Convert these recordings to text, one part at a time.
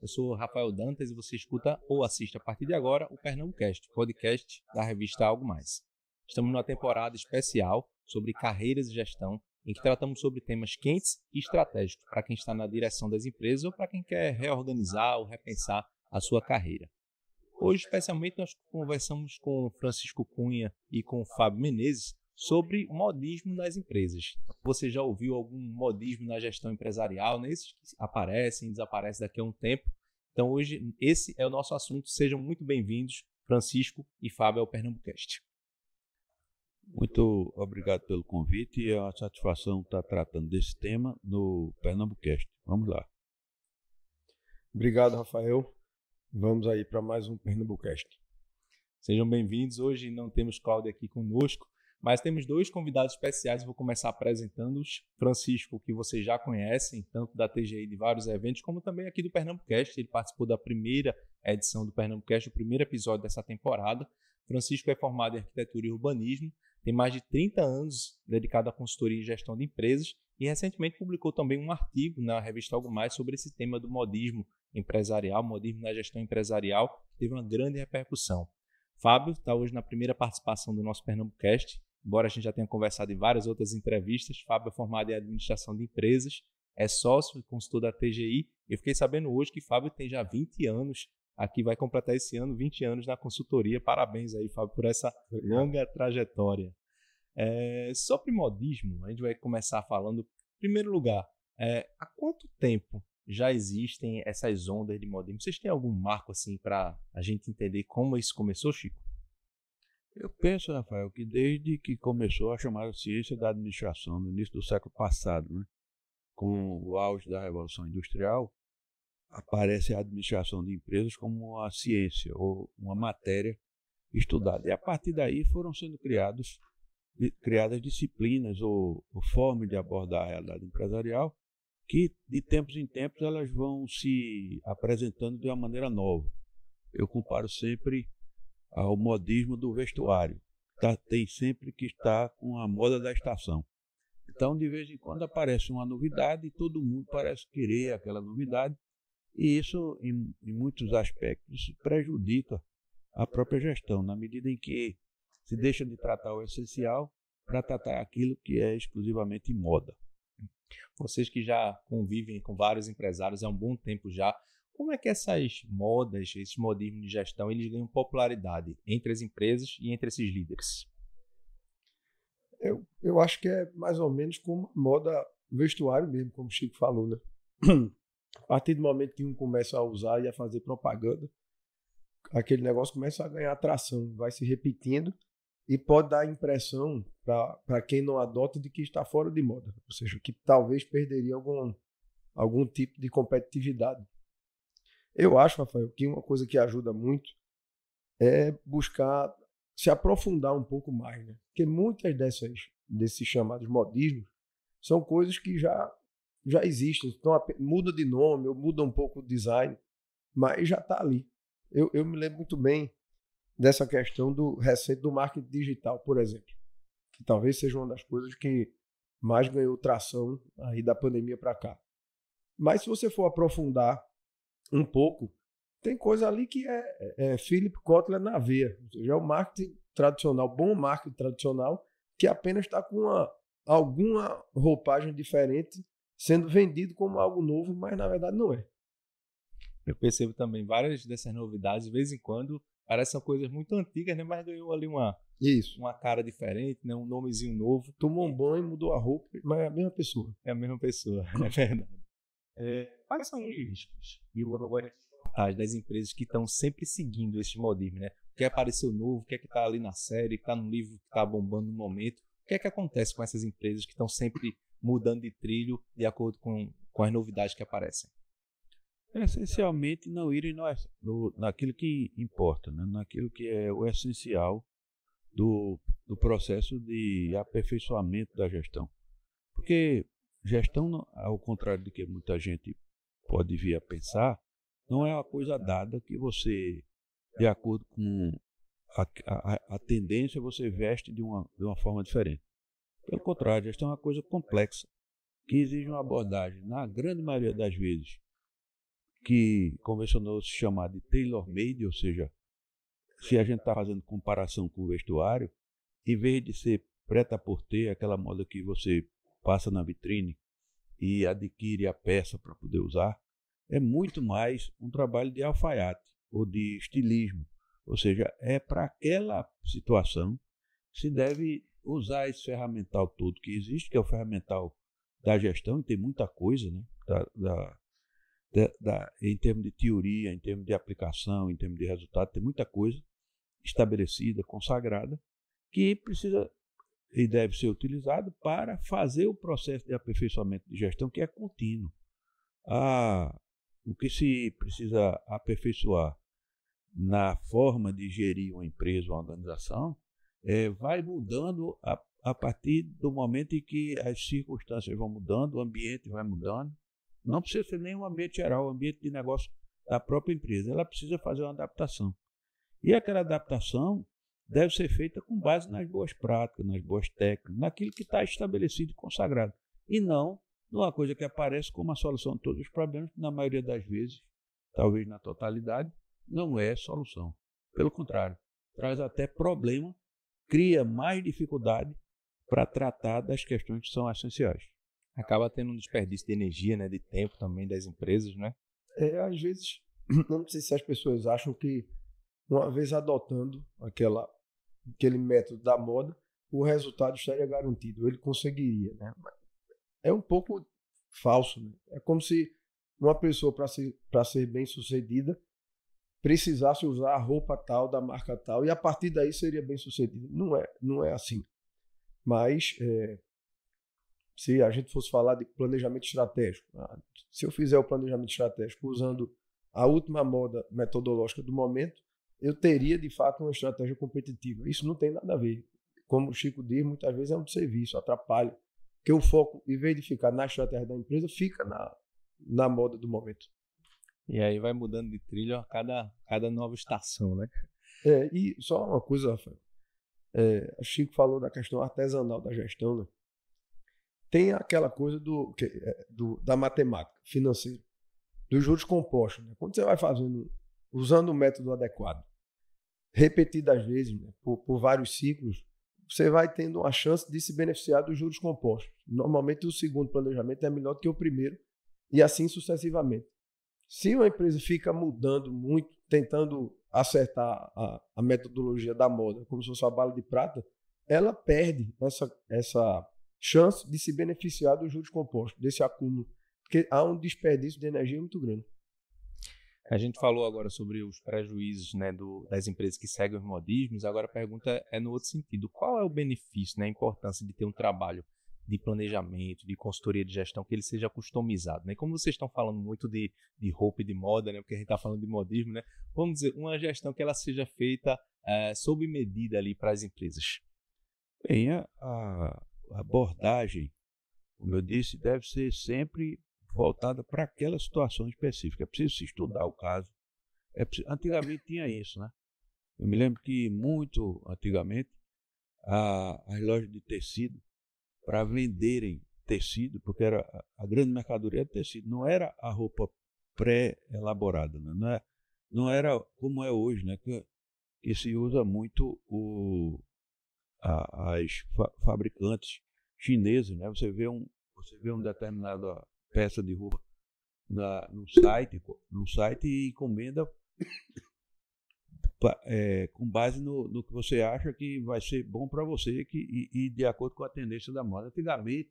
Eu sou Rafael Dantas e você escuta ou assiste a partir de agora o Pernambucast, podcast da revista Algo Mais. Estamos numa temporada especial sobre carreiras e gestão, em que tratamos sobre temas quentes e estratégicos para quem está na direção das empresas ou para quem quer reorganizar ou repensar a sua carreira. Hoje, especialmente, nós conversamos com Francisco Cunha e com Fábio Menezes sobre modismo nas empresas. Você já ouviu algum modismo na gestão empresarial, nesses que aparecem, desaparecem daqui a um tempo? Então, hoje, esse é o nosso assunto. Sejam muito bem-vindos, Francisco e Fábio, ao Pernambucast. Muito obrigado pelo convite. É uma satisfação estar tratando desse tema no Pernambucast. Vamos lá. Obrigado, Rafael. Vamos aí para mais um Pernambucast. Sejam bem-vindos. Hoje não temos Cláudia aqui conosco, mas temos dois convidados especiais, vou começar apresentando-os. Francisco, que vocês já conhecem, tanto da TGI de vários eventos, como também aqui do Pernambucast. Ele participou da primeira edição do Pernambucast, o primeiro episódio dessa temporada. Francisco é formado em arquitetura e urbanismo, tem mais de 30 anos dedicado à consultoria e gestão de empresas e recentemente publicou também um artigo na revista Algo Mais sobre esse tema do modismo empresarial, modismo na gestão empresarial, que teve uma grande repercussão. Fábio está hoje na primeira participação do nosso Pernambucast. Embora a gente já tenha conversado em várias outras entrevistas, Fábio é formado em administração de empresas, é sócio, e consultor da TGI. Eu fiquei sabendo hoje que Fábio tem já 20 anos aqui, vai completar esse ano 20 anos na consultoria. Parabéns aí, Fábio, por essa longa trajetória. É, sobre modismo, a gente vai começar falando, em primeiro lugar, é, há quanto tempo já existem essas ondas de modismo? Vocês têm algum marco assim para a gente entender como isso começou, Chico? Eu penso, Rafael, que desde que começou a chamada ciência da administração, no início do século passado, né, com o auge da Revolução Industrial, aparece a administração de empresas como uma ciência ou uma matéria estudada. E a partir daí foram sendo criados, criadas disciplinas ou, ou formas de abordar a realidade empresarial que, de tempos em tempos, elas vão se apresentando de uma maneira nova. Eu comparo sempre ao modismo do vestuário. Tá, tem sempre que estar com a moda da estação. Então, de vez em quando aparece uma novidade e todo mundo parece querer aquela novidade, e isso, em, em muitos aspectos, prejudica a própria gestão, na medida em que se deixa de tratar o essencial para tratar aquilo que é exclusivamente moda. Vocês que já convivem com vários empresários há um bom tempo já, como é que essas modas, esses modismos de gestão, eles ganham popularidade entre as empresas e entre esses líderes? Eu, eu acho que é mais ou menos como moda vestuário mesmo, como o Chico falou, né? A partir do momento que um começa a usar e a fazer propaganda, aquele negócio começa a ganhar atração, vai se repetindo e pode dar a impressão para quem não adota de que está fora de moda, ou seja, que talvez perderia algum, algum tipo de competitividade eu acho, Rafael, que uma coisa que ajuda muito é buscar se aprofundar um pouco mais, né? Porque muitas dessas desses chamados modismos são coisas que já já existem, então muda de nome ou muda um pouco o design, mas já está ali. Eu, eu me lembro muito bem dessa questão do recente do marketing digital, por exemplo, que talvez seja uma das coisas que mais ganhou tração aí da pandemia para cá. Mas se você for aprofundar um pouco, tem coisa ali que é, é, é Philip Kotler na veia. Ou seja, é o marketing tradicional, bom marketing tradicional, que apenas está com uma, alguma roupagem diferente, sendo vendido como algo novo, mas na verdade não é. Eu percebo também várias dessas novidades, de vez em quando, parecem coisas muito antigas, né? mas ganhou ali uma, isso. uma cara diferente, né? um nomezinho novo. Tomou um banho, mudou a roupa, mas é a mesma pessoa. É a mesma pessoa, é verdade. É, quais são os riscos e as das empresas que estão sempre seguindo esse modismo, né? O que apareceu é novo, o que é que está ali na série, que está no livro que está bombando no momento, o que é que acontece com essas empresas que estão sempre mudando de trilho de acordo com, com as novidades que aparecem? Essencialmente não irem no, no, naquilo que importa, né? naquilo que é o essencial do, do processo de aperfeiçoamento da gestão. Porque Gestão, ao contrário do que muita gente pode vir a pensar, não é uma coisa dada que você, de acordo com a, a, a tendência, você veste de uma, de uma forma diferente. Pelo contrário, gestão é uma coisa complexa, que exige uma abordagem, na grande maioria das vezes, que convencionou se chamar de tailor-made, ou seja, se a gente está fazendo comparação com o vestuário, em vez de ser preta por ter, aquela moda que você passa na vitrine e adquire a peça para poder usar, é muito mais um trabalho de alfaiate ou de estilismo. Ou seja, é para aquela situação que se deve usar esse ferramental todo que existe, que é o ferramental da gestão, e tem muita coisa, né? Da, da, da, da em termos de teoria, em termos de aplicação, em termos de resultado, tem muita coisa estabelecida, consagrada, que precisa e deve ser utilizado para fazer o processo de aperfeiçoamento de gestão que é contínuo. Ah, o que se precisa aperfeiçoar na forma de gerir uma empresa, uma organização, é, vai mudando a, a partir do momento em que as circunstâncias vão mudando, o ambiente vai mudando. Não precisa ser nem um ambiente geral, o um ambiente de negócio da própria empresa. Ela precisa fazer uma adaptação. E aquela adaptação deve ser feita com base nas boas práticas, nas boas técnicas, naquilo que está estabelecido e consagrado. E não numa coisa que aparece como a solução de todos os problemas, que na maioria das vezes, talvez na totalidade, não é solução. Pelo contrário, traz até problema, cria mais dificuldade para tratar das questões que são essenciais. Acaba tendo um desperdício de energia, né, de tempo também das empresas, né? É, às vezes, não sei se as pessoas acham que uma vez adotando aquela aquele método da moda, o resultado estaria garantido, ele conseguiria, né? É um pouco falso, né? É como se uma pessoa para ser para ser bem sucedida precisasse usar a roupa tal da marca tal e a partir daí seria bem sucedida. Não é, não é assim. Mas é, se a gente fosse falar de planejamento estratégico, ah, se eu fizer o planejamento estratégico usando a última moda metodológica do momento, eu teria de fato uma estratégia competitiva. Isso não tem nada a ver. Como o Chico diz, muitas vezes é um serviço, atrapalha. Porque o foco, em vez de ficar na estratégia da empresa, fica na, na moda do momento. E aí vai mudando de trilho a cada, cada nova estação, né? É, e só uma coisa, Rafael. É, o Chico falou da questão artesanal da gestão, né? Tem aquela coisa do, é, do da matemática financeira, dos juros compostos. Né? Quando você vai fazendo, usando o método adequado, repetidas vezes, né, por, por vários ciclos, você vai tendo uma chance de se beneficiar dos juros compostos. Normalmente, o segundo planejamento é melhor do que o primeiro, e assim sucessivamente. Se uma empresa fica mudando muito, tentando acertar a, a metodologia da moda como se fosse uma bala de prata, ela perde essa, essa chance de se beneficiar dos juros compostos, desse acúmulo, porque há um desperdício de energia muito grande. A gente falou agora sobre os prejuízos né, do, das empresas que seguem os modismos. Agora a pergunta é no outro sentido: qual é o benefício, né, a importância de ter um trabalho de planejamento, de consultoria de gestão, que ele seja customizado? Né? Como vocês estão falando muito de, de roupa e de moda, né, porque a gente está falando de modismo, né? vamos dizer, uma gestão que ela seja feita é, sob medida ali para as empresas. Bem, a, a abordagem, como eu disse, deve ser sempre voltada para aquela situação específica. É preciso se estudar o caso. É preciso... Antigamente tinha isso, né? Eu me lembro que muito antigamente a, as lojas de tecido, para venderem tecido, porque era a grande mercadoria de tecido, não era a roupa pré-elaborada, né? não, é, não era como é hoje, né? que, que se usa muito o, a, as fa fabricantes chinesas, né? Você vê um, você vê um determinado peça de roupa na, no site, no site e encomenda é, com base no, no, que você acha que vai ser bom para você que, e, e de acordo com a tendência da moda. Antigamente,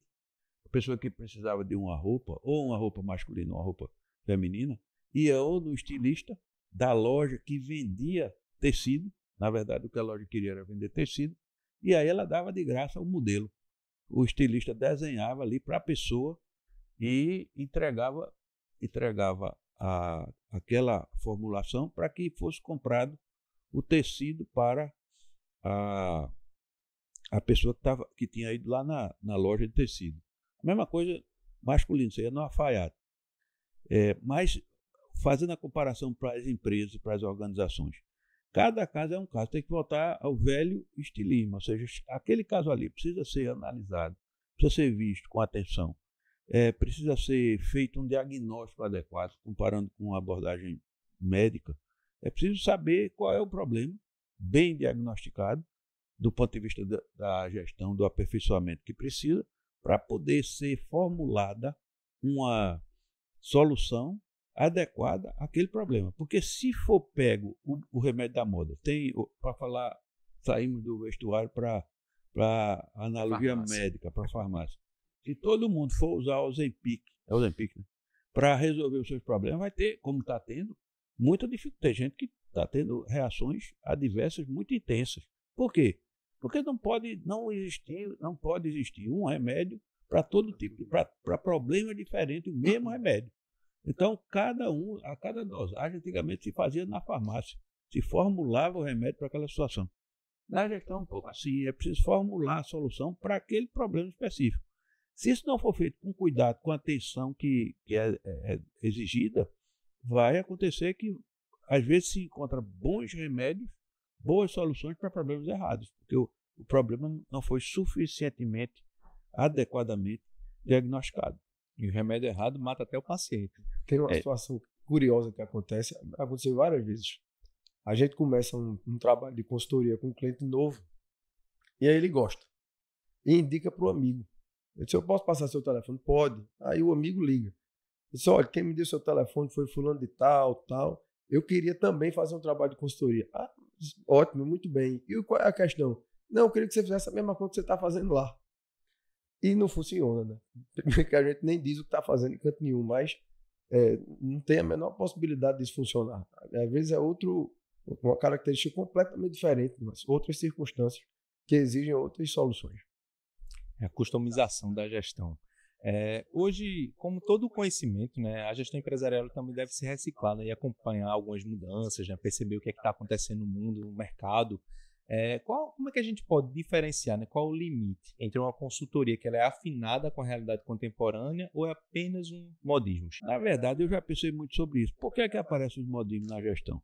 a pessoa que precisava de uma roupa, ou uma roupa masculina, ou uma roupa feminina, ia ou no estilista da loja que vendia tecido, na verdade o que a loja queria era vender tecido, e aí ela dava de graça o um modelo. O estilista desenhava ali para a pessoa e entregava, entregava a, aquela formulação para que fosse comprado o tecido para a, a pessoa que, tava, que tinha ido lá na, na loja de tecido. A mesma coisa masculino, seria é no afaiado É, mas, fazendo a comparação para as empresas e para as organizações, cada caso é um caso, tem que voltar ao velho estilismo, ou seja, aquele caso ali precisa ser analisado, precisa ser visto com atenção é, precisa ser feito um diagnóstico adequado, comparando com a abordagem médica. É preciso saber qual é o problema, bem diagnosticado, do ponto de vista da, da gestão, do aperfeiçoamento que precisa, para poder ser formulada uma solução adequada àquele problema. Porque se for pego o, o remédio da moda, tem para falar, saímos do vestuário para para analogia farmácia. médica, para farmácia. Se todo mundo for usar o Zempic, é o Zempic, né? Para resolver os seus problemas, vai ter, como está tendo, muita dificuldade. Tem gente que está tendo reações adversas muito intensas. Por quê? Porque não pode não existir, não pode existir um remédio para todo tipo, para problemas diferentes, o mesmo remédio. Então, cada um, a cada dosagem, antigamente se fazia na farmácia, se formulava o remédio para aquela situação. Na gestão, um pouco assim, é preciso formular a solução para aquele problema específico. Se isso não for feito com cuidado, com a atenção que, que é, é, é exigida, vai acontecer que às vezes se encontra bons remédios, boas soluções para problemas errados, porque o, o problema não foi suficientemente, adequadamente diagnosticado. E o remédio errado mata até o paciente. Tem uma é. situação curiosa que acontece, aconteceu várias vezes. A gente começa um, um, trabalho de consultoria com um cliente novo, e aí ele gosta, e indica para o amigo. Eu disse, eu posso passar seu telefone? Pode. Aí o amigo liga. Ele disse, olha, quem me deu seu telefone foi fulano de tal, tal. Eu queria também fazer um trabalho de consultoria. Ah, ótimo, muito bem. E qual é a questão? Não, eu queria que você fizesse a mesma coisa que você está fazendo lá. E não funciona, né? Porque a gente nem diz o que está fazendo em canto nenhum, mas é, não tem a menor possibilidade disso funcionar. Às vezes é outro, uma característica completamente diferente, mas outras circunstâncias que exigem outras soluções é a customização da gestão. É, hoje, como todo o conhecimento, né, a gestão empresarial também deve ser reciclada e acompanhar algumas mudanças, né, perceber o que é está acontecendo no mundo, no mercado. É, qual, como é que a gente pode diferenciar né, qual o limite entre uma consultoria que ela é afinada com a realidade contemporânea ou é apenas um modismo? Na verdade, eu já pensei muito sobre isso. Por que, é que aparecem os modismos na gestão?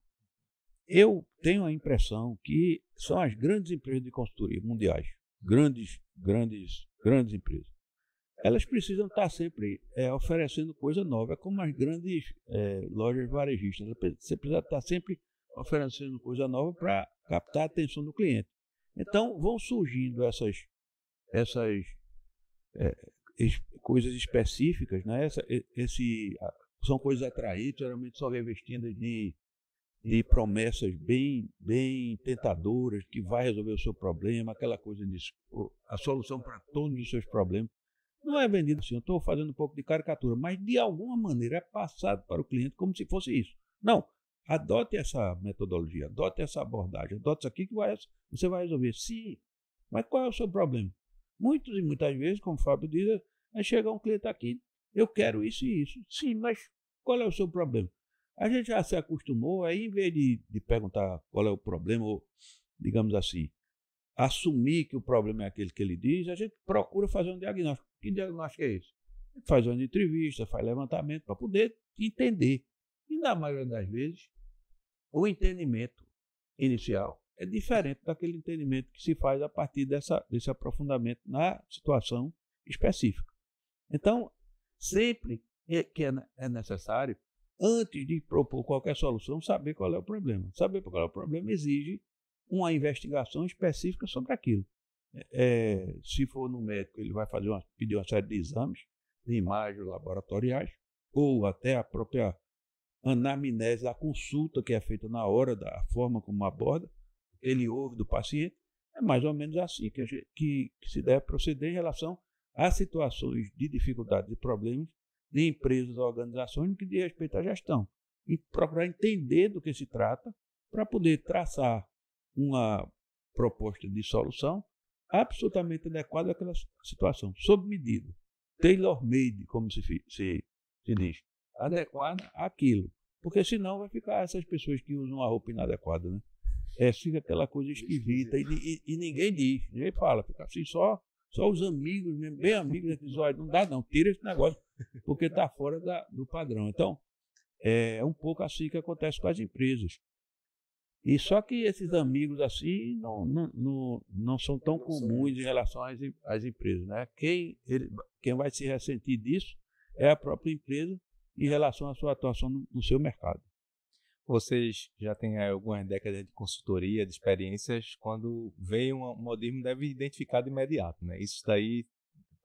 Eu tenho a impressão que são as grandes empresas de consultoria mundiais grandes, grandes, grandes empresas. Elas precisam estar sempre é, oferecendo coisa nova, é como as grandes é, lojas varejistas. Você precisa estar sempre oferecendo coisa nova para captar a atenção do cliente. Então, vão surgindo essas, essas é, es, coisas específicas, né? Essa, esse, são coisas atraentes, geralmente só vem de e promessas bem, bem tentadoras que vai resolver o seu problema, aquela coisa de a solução para todos os seus problemas. Não é vendido assim, eu estou fazendo um pouco de caricatura, mas de alguma maneira é passado para o cliente como se fosse isso. Não, adote essa metodologia, adote essa abordagem, adote isso aqui que vai, você vai resolver. Sim, mas qual é o seu problema? Muitas e muitas vezes, como o Fábio diz, é chegar um cliente aqui, eu quero isso e isso. Sim, mas qual é o seu problema? A gente já se acostumou, aí em vez de, de perguntar qual é o problema, ou, digamos assim, assumir que o problema é aquele que ele diz, a gente procura fazer um diagnóstico. Que diagnóstico é esse? Faz uma entrevista, faz levantamento para poder entender. E na maioria das vezes, o entendimento inicial é diferente daquele entendimento que se faz a partir dessa, desse aprofundamento na situação específica. Então, sempre que é, é necessário, antes de propor qualquer solução, saber qual é o problema. Saber qual é o problema exige uma investigação específica sobre aquilo. É, é se for no médico, ele vai fazer uma, pedir uma série de exames, de imagens laboratoriais, ou até a própria anamnese, a consulta que é feita na hora, da forma como aborda, ele ouve do paciente. É mais ou menos assim que, que, que se deve proceder em relação a situações de dificuldades e problemas nem empresas, organizações, no que diz respeito à gestão. E procurar entender do que se trata para poder traçar uma proposta de solução absolutamente adequada àquela situação, sob medida, tailor-made, como se, se, se diz, adequada àquilo. Porque senão vai ficar essas pessoas que usam a roupa inadequada, né? É, fica aquela coisa esquisita e, e, e, ninguém diz, ninguém fala, fica assim só, só os amigos, mesmo, bem amigos, né, olha, não dá não, tira esse negócio, porque está fora da, do padrão. Então, é, é um pouco assim que acontece com as empresas. E só que esses amigos assim não, não, não, não são tão comuns em relação às, às empresas. Né? Quem, ele, quem vai se ressentir disso é a própria empresa em relação à sua atuação no, no seu mercado. Vocês já têm algumas décadas de consultoria, de experiências, quando vem um modismo deve identificar de imediato, né? Isso daí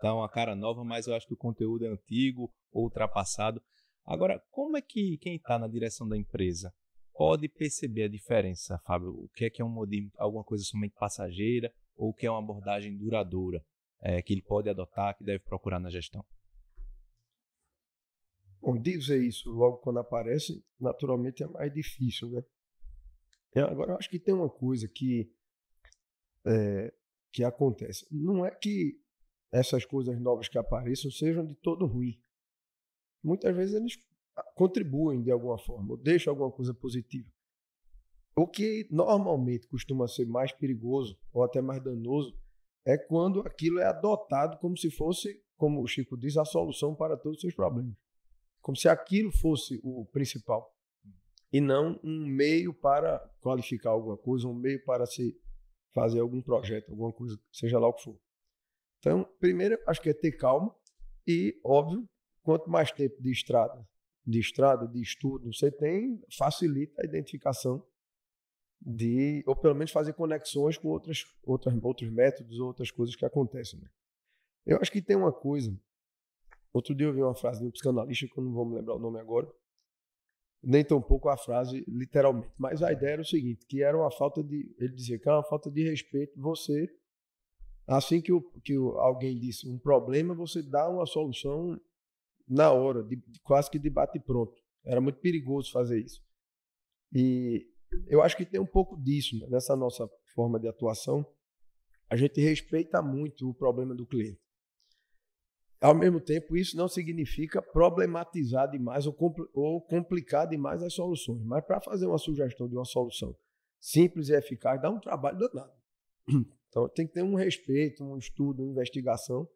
então uma cara nova, mas eu acho que o conteúdo é antigo ultrapassado. Agora, como é que quem está na direção da empresa pode perceber a diferença, Fábio? O que é que é um modismo, alguma coisa somente passageira ou o que é uma abordagem duradoura é, que ele pode adotar, que deve procurar na gestão? Bom, dizer isso logo quando aparece, naturalmente é mais difícil, né? É, agora, eu acho que tem uma coisa que, é, que acontece. Não é que essas coisas novas que apareçam sejam de todo ruim. Muitas vezes eles contribuem de alguma forma, ou deixam alguma coisa positiva. O que normalmente costuma ser mais perigoso ou até mais danoso é quando aquilo é adotado como se fosse, como o Chico diz, a solução para todos os seus problemas. Como se aquilo fosse o principal e não um meio para qualificar alguma coisa, um meio para se fazer algum projeto, alguma coisa, seja lá o que for. Então, primeiro, acho que é ter calma e, óbvio, quanto mais tempo de estrada, de estrada, de estudo você tem, facilita a identificação de, ou pelo menos fazer conexões com outras, outras, outros métodos, outras coisas que acontecem. Né? Eu acho que tem uma coisa. Outro dia eu vi uma frase de um psicanalista, que eu não vou me lembrar o nome agora, nem tampouco a frase literalmente, mas a ideia era o seguinte, que era uma falta de, ele dizia que era uma falta de respeito você Assim que, o, que o, alguém disse um problema, você dá uma solução na hora, de, quase que de bate pronto. Era muito perigoso fazer isso. E eu acho que tem um pouco disso né? nessa nossa forma de atuação. A gente respeita muito o problema do cliente. Ao mesmo tempo, isso não significa problematizar demais ou, compl ou complicar demais as soluções. Mas para fazer uma sugestão de uma solução simples e eficaz, dá um trabalho danado. Então tem que ter um respeito, um estudo, uma investigação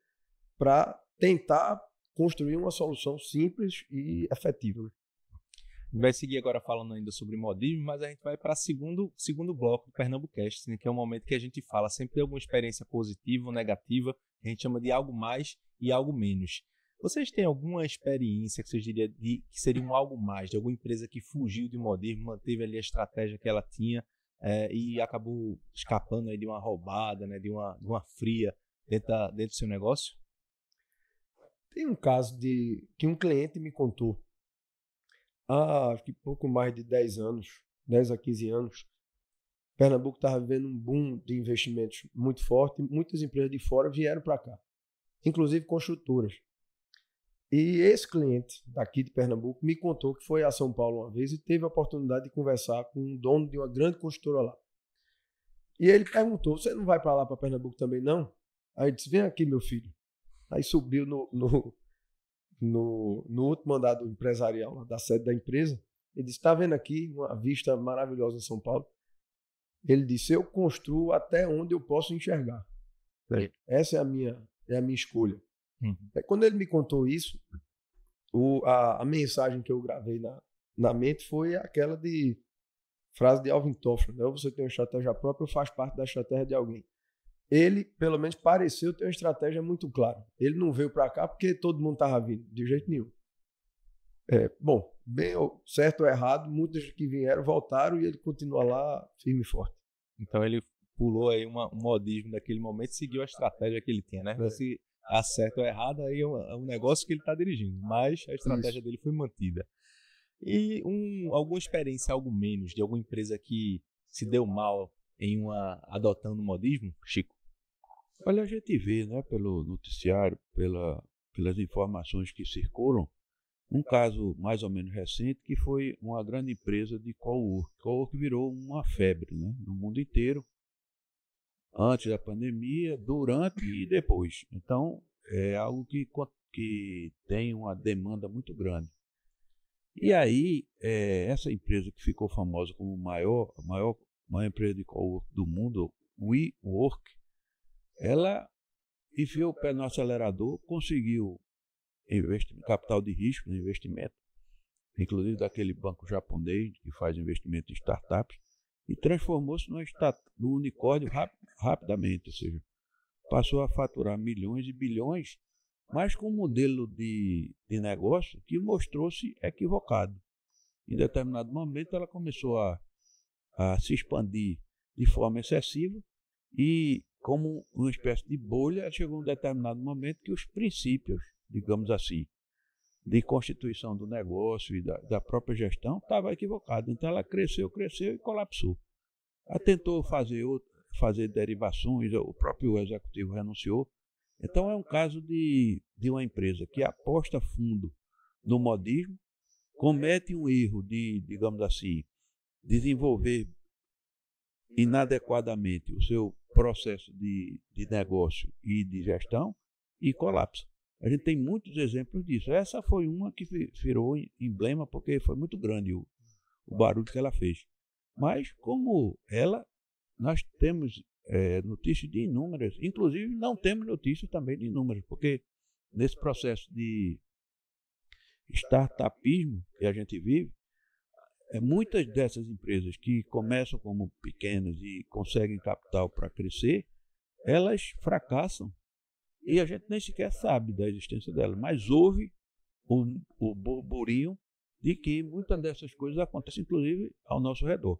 para tentar construir uma solução simples e efetiva. Né? A gente vai seguir agora falando ainda sobre modismo, mas a gente vai para o segundo, segundo bloco do Pernambucast, né, que é um momento que a gente fala sempre de alguma experiência positiva ou negativa, a gente chama de algo mais e algo menos. Vocês têm alguma experiência que vocês diriam que seria um algo mais, de alguma empresa que fugiu de modismo, manteve ali a estratégia que ela tinha é, e acabou escapando aí de uma roubada, né, de, uma, de uma fria dentro, da, dentro do seu negócio? Tem um caso de que um cliente me contou há acho que pouco mais de 10 anos, 10 a 15 anos, Pernambuco estava vivendo um boom de investimentos muito forte, muitas empresas de fora vieram para cá, inclusive construtoras. E esse cliente daqui de Pernambuco me contou que foi a São Paulo uma vez e teve a oportunidade de conversar com um dono de uma grande construtora lá. E ele perguntou: Você não vai para lá, para Pernambuco também, não? Aí ele disse: Vem aqui, meu filho. Aí subiu no, no, no, no último mandado empresarial, da sede da empresa. Ele disse: Está vendo aqui uma vista maravilhosa em São Paulo? Ele disse: Eu construo até onde eu posso enxergar. Essa é a minha, é a minha escolha. Uhum. É, quando ele me contou isso, o, a, a, mensagem que eu gravei na, na mente foi aquela de frase de Alvin Toffler, né? ou você tem uma estratégia própria ou faz parte da estratégia de alguém. Ele, pelo menos, pareceu ter uma estratégia muito clara. Ele não veio para cá porque todo mundo estava vindo, de jeito nenhum. É, bom, bem certo ou errado, muitos que vieram voltaram e ele continua lá firme e forte. Então ele pulou aí uma, um modismo daquele momento, e seguiu a estratégia que ele tinha, né? É. Você acerta ou errada, aí é, é um negócio que ele está dirigindo. Mas a estratégia Isso. dele foi mantida. E um, alguma experiência, algo menos, de alguma empresa que se deu mal em uma adotando o modismo, Chico? Olha, a gente vê, né, pelo noticiário, pela, pelas informações que circulam, um caso mais ou menos recente que foi uma grande empresa de co-work. Co-work virou uma febre né, no mundo inteiro antes da pandemia, durante e depois. Então, é algo que, que tem uma demanda muito grande. E aí, é, essa empresa que ficou famosa como maior, a maior, maior empresa de cowork do mundo, WeWork, ela enfiou o pé no acelerador, conseguiu investimento, capital de risco, investimento, inclusive daquele banco japonês que faz investimento em startups, e transformou-se num, unicórnio rap rapidamente, ou seja, passou a faturar milhões e bilhões, mas com um modelo de, de negócio que mostrou-se equivocado. Em determinado momento, ela começou a, a se expandir de forma excessiva e, como uma espécie de bolha, chegou um determinado momento que os princípios, digamos assim, de constituição do negócio e da, da própria gestão estava equivocado. Então ela cresceu, cresceu e colapsou. Ela tentou fazer, fazer derivações, o próprio executivo renunciou. Então é um caso de, de uma empresa que aposta fundo no modismo, comete um erro de, digamos assim, desenvolver inadequadamente o seu processo de, de negócio e de gestão e colapsa. A gente tem muitos exemplos disso. Essa foi uma que virou emblema porque foi muito grande o, o barulho que ela fez. Mas como ela, nós temos é, notícias de inúmeras, inclusive não temos notícias também de inúmeras, porque nesse processo de startupismo que a gente vive, é, muitas dessas empresas que começam como pequenas e conseguem capital para crescer, elas fracassam e a gente nem sequer sabe da existência dela, mas houve o, o burburinho de que muitas dessas coisas acontecem, inclusive, ao nosso redor.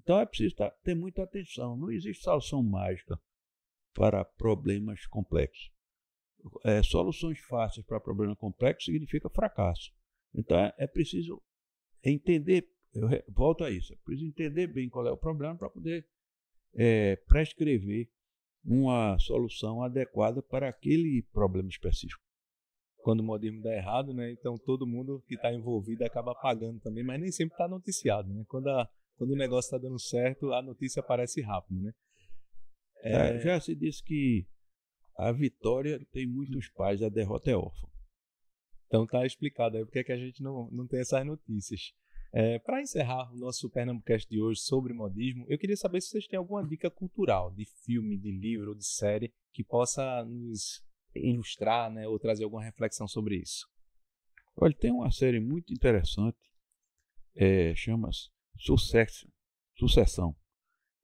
Então é preciso tá, ter muita atenção. Não existe solução mágica para problemas complexos. É, soluções fáceis para problema complexo significa fracasso. Então é, é preciso entender, eu volto a isso, é preciso entender bem qual é o problema para poder é, prescrever uma solução adequada para aquele problema específico. Quando o modismo dá errado, né, então todo mundo que está envolvido acaba pagando também, mas nem sempre está noticiado. Né? Quando, a, quando o negócio está dando certo, a notícia aparece rápido. Né? É, é, Já se disse que a vitória tem muitos pais, a derrota é órfã. Então tá explicado aí porque é que a gente não, não tem essas notícias. É, Para encerrar o nosso Pernambucast de hoje sobre modismo, eu queria saber se vocês têm alguma dica cultural de filme, de livro ou de série que possa nos ilustrar né, ou trazer alguma reflexão sobre isso. Olha, tem uma série muito interessante, é, chama-se Sucesso, Sucessão.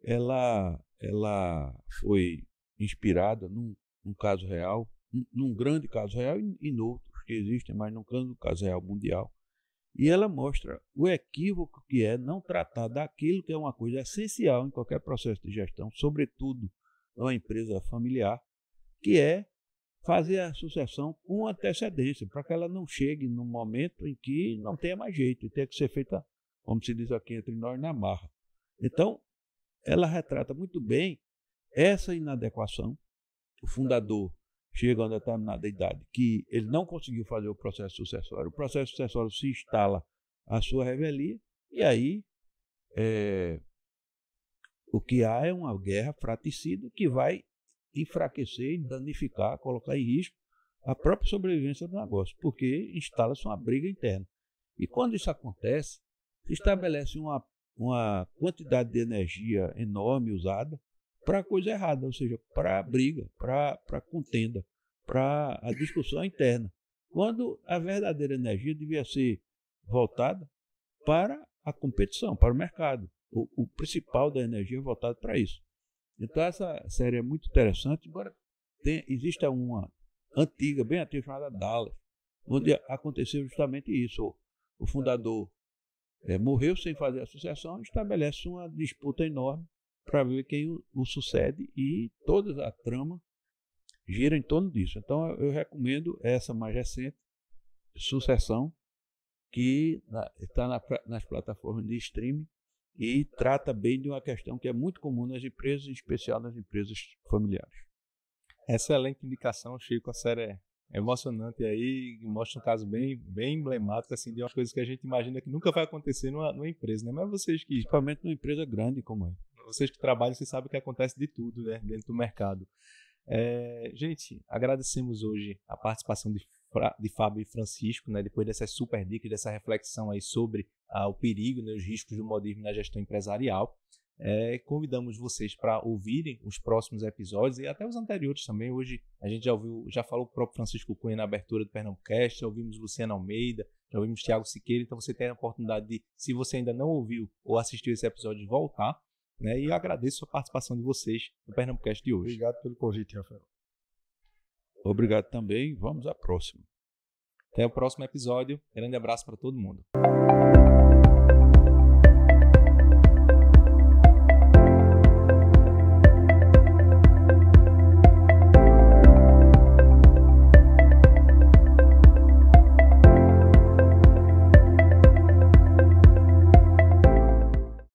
Ela, ela foi inspirada num, num caso real, num, num grande caso real e, e noutros que existem, mas num grande caso real mundial e ela mostra o equívoco que é não tratar daquilo que é uma coisa essencial em qualquer processo de gestão, sobretudo numa empresa familiar, que é fazer a sucessão com antecedência, para que ela não chegue num momento em que não tenha mais jeito e tenha que ser feita, como se diz aqui entre nós, na marra. Então, ela retrata muito bem essa inadequação. O fundador chega a uma determinada idade que ele não conseguiu fazer o processo sucessório, o processo sucessório se instala a sua revelia, e aí é, o que há é uma guerra fratricida que vai enfraquecer, danificar, colocar em risco a própria sobrevivência do negócio, porque instala-se uma briga interna. E quando isso acontece, se estabelece uma, uma quantidade de energia enorme usada para coisa errada, ou seja, para briga, para contenda, para a discussão é interna. Quando a verdadeira energia devia ser voltada para a competição, para o mercado. O, o principal da energia é voltado para isso. Então, essa série é muito interessante, embora tem, exista uma antiga, bem antiga, chamada Dallas, onde aconteceu justamente isso. O, fundador é, morreu sem fazer a associação, estabelece uma disputa enorme para ver quem o, o, sucede e toda a trama gira em torno disso. Então eu, recomendo essa mais recente, Sucessão, que está na, tá nas plataformas de streaming e trata bem de uma questão que é muito comum nas empresas, em especial nas empresas familiares. Excelente indicação, Chico. A série é emocionante aí, mostra um caso bem, bem emblemático, assim, de uma coisa que a gente imagina que nunca vai acontecer numa, numa empresa, né? Mas vocês que... Principalmente numa empresa grande como é vocês que trabalham, vocês sabem que acontece de tudo, né? Dentro do mercado. É, gente, agradecemos hoje a participação de, de Fábio e Francisco, né? Depois dessa super dica, dessa reflexão aí sobre ah, o perigo, né, os riscos do modismo na gestão empresarial. É, convidamos vocês para ouvirem os próximos episódios e até os anteriores também. Hoje a gente já ouviu, já falou o próprio Francisco Cunha na abertura do Pernambucast, já ouvimos Luciana Almeida, já ouvimos Tiago Siqueira. Então você tem a oportunidade de, se você ainda não ouviu ou assistiu esse episódio, voltar né? E eu agradeço a participação de vocês no Pernambucast de hoje. Obrigado pelo convite, Rafael. Obrigado também. Vamos à próxima. Até o próximo episódio. Grande abraço para todo mundo.